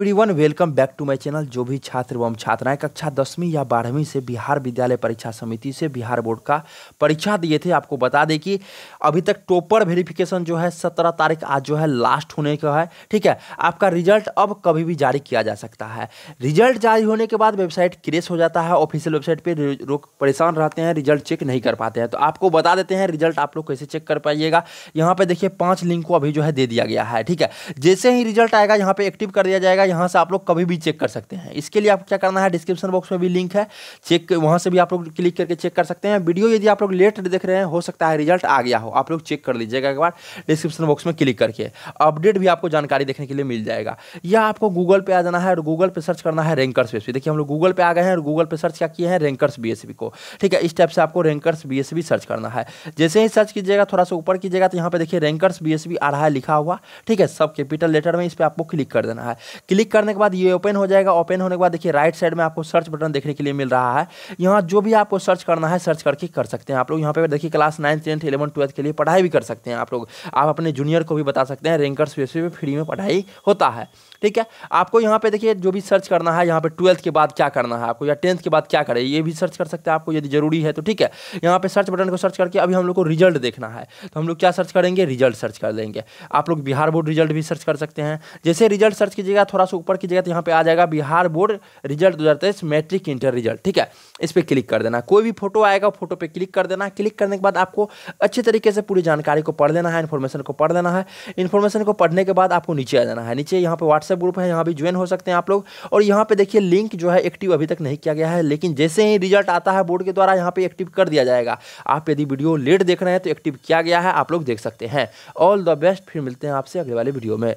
everyone welcome back to my channel जो भी छात्र एवं छात्राएं कक्षा दसवीं या बारहवीं से बिहार विद्यालय परीक्षा समिति से बिहार बोर्ड का परीक्षा दिए थे आपको बता दें कि अभी तक टोपर वेरिफिकेशन जो है सत्रह तारीख आज जो है लास्ट होने का है ठीक है आपका रिजल्ट अब कभी भी जारी किया जा सकता है रिजल्ट जारी होने के बाद वेबसाइट क्रेश हो जाता है ऑफिशियल वेबसाइट पर लोग परेशान रहते हैं रिजल्ट चेक नहीं कर पाते हैं तो आपको बता देते हैं रिजल्ट आप लोग कैसे चेक कर पाइएगा यहाँ पर देखिए पाँच लिंक को अभी जो है दे दिया गया है ठीक है जैसे ही रिजल्ट आएगा यहाँ पर एक्टिव कर दिया जाएगा यहाँ से आप लोग कभी भी चेक कर सकते हैं इसके लिए आपको क्या करना है डिस्क्रिप्शन बॉक्स में भी लिंक है चेक वहाँ से भी आप लोग क्लिक करके चेक कर सकते हैं वीडियो यदि आप लोग लेट देख रहे हैं हो सकता है रिजल्ट आ गया हो आप लोग चेक कर लीजिएगा एक बार डिस्क्रिप्शन बॉक्स में क्लिक करके अपडेट भी आपको जानकारी देखने के लिए मिल जाएगा या आपको गूगल पे आ जाना है और गूगल पर सर्च करना है रैंकर्स बी देखिए हम लोग गूगल पर आ गए हैं और गूगल पर सर्च क्या किए हैं रैंकर्स बी को ठीक है इस टाइप से आपको रैंकर्स बी सर्च करना है जैसे ही सर्च कीजिएगा थोड़ा सा ऊपर कीजिएगा तो यहाँ पर देखिए रैंकर्स बी आ रहा है लिखा हुआ ठीक है सब कैपिटल लेटर में इस पर आपको क्लिक कर देना है क्लिक करने के बाद ये ओपन हो जाएगा ओपन होने के बाद देखिए राइट साइड में आपको सर्च बटन देखने के लिए मिल रहा है यहाँ जो भी आपको सर्च करना है सर्च करके कर सकते हैं आप लोग यहाँ पे देखिए class ninth tenth eleven twelfth के लिए पढ़ाई भी कर सकते हैं आप लोग आप अपने जूनियर को भी बता सकते हैं रैंकर्स वे पे फ्री में पढ़ाई होता है ठीक है आपको यहाँ पे देखिए जो भी सर्च करना है यहाँ पे ट्वेल्थ के बाद क्या करना है आपको या टेंथ के बाद क्या करें ये भी सर्च कर सकते हैं आपको यदि जरूरी है तो ठीक है यहाँ पे सर्च बटन को सर्च करके अभी हम लोग को रिजल्ट देखना है तो हम लोग क्या सर्च करेंगे रिजल्ट सर्च कर देंगे आप लोग बिहार बोर्ड रिजल्ट भी सर्च कर सकते हैं जैसे रिजल्ट सर्च कीजिएगा थोड़ा सौ ऊपर की जगह तो यहाँ पे आ जाएगा बिहार बोर्ड रिजल्ट दो हज़ार तेईस मैट्रिक इंटर रिजल्ट ठीक है इस पर क्लिक कर देना कोई भी फोटो आएगा फोटो पे क्लिक कर देना क्लिक करने के बाद आपको अच्छे तरीके से पूरी जानकारी को पढ़ लेना है इन्फॉर्मेशन को पढ़ लेना है इन्फॉर्मेशन को पढ़ने के बाद आपको नीचे आ जाना है नीचे यहाँ पर व्हाट्सएप ग्रुप है यहाँ भी ज्वाइन हो सकते हैं आप लोग और यहाँ पर देखिए लिंक जो है एक्टिव अभी तक नहीं किया गया है लेकिन जैसे ही रिजल्ट आता है बोर्ड के द्वारा यहाँ पे एक्टिव कर दिया जाएगा आप यदि वीडियो लेट देख रहे हैं तो एक्टिव किया गया है आप लोग देख सकते हैं ऑल द बेस्ट फिर मिलते हैं आपसे अगले वाले वीडियो में